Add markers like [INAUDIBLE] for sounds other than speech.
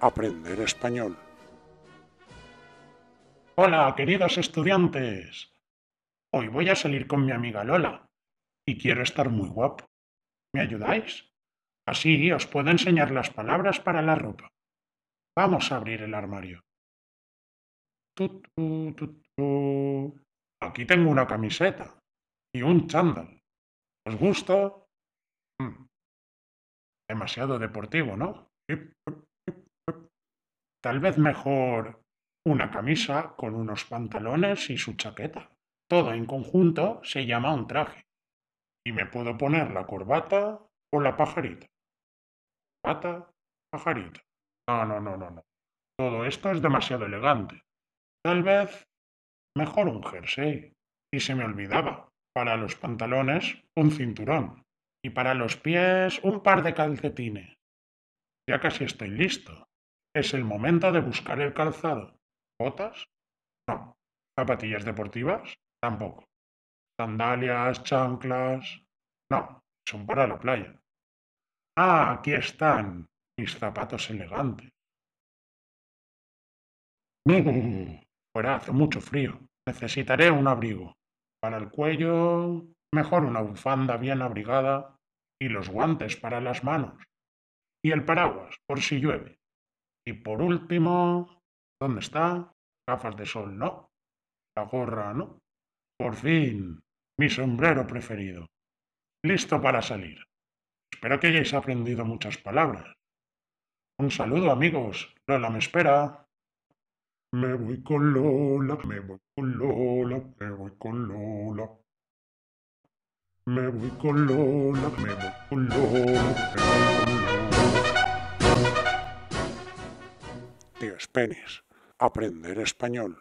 Aprender español. Hola, queridos estudiantes. Hoy voy a salir con mi amiga Lola y quiero estar muy guapo. ¿Me ayudáis? Así os puedo enseñar las palabras para la ropa. Vamos a abrir el armario. Aquí tengo una camiseta y un chándal. ¿Os gusta? Hmm. Demasiado deportivo, ¿no? [LAUGHS] Tal vez mejor una camisa con unos pantalones y su chaqueta. Todo en conjunto se llama un traje. Y me puedo poner la corbata o la pajarita. Pata, pajarita. No, no, no, no, no. Todo esto es demasiado elegante. Tal vez mejor un jersey. Y se me olvidaba. Para los pantalones, un cinturón. Y para los pies, un par de calcetines. Ya casi estoy listo. Es el momento de buscar el calzado. ¿Botas? No. ¿Zapatillas deportivas? Tampoco. ¿Sandalias? ¿Chanclas? No. Son para la playa. Ah, aquí están mis zapatos elegantes. Mm. Fuera hace mucho frío. Necesitaré un abrigo. Para el cuello, mejor una bufanda bien abrigada y los guantes para las manos y el paraguas, por si llueve. Y por último, ¿dónde está? Gafas de sol no, la gorra no. Por fin, mi sombrero preferido. Listo para salir. Espero que hayáis aprendido muchas palabras. Un saludo, amigos. Lola me espera. Me voy con Lola, me voy con Lola, me voy con Lola. Me voy con Lola, me voy con Lola. Me voy con Lola. Aprender español.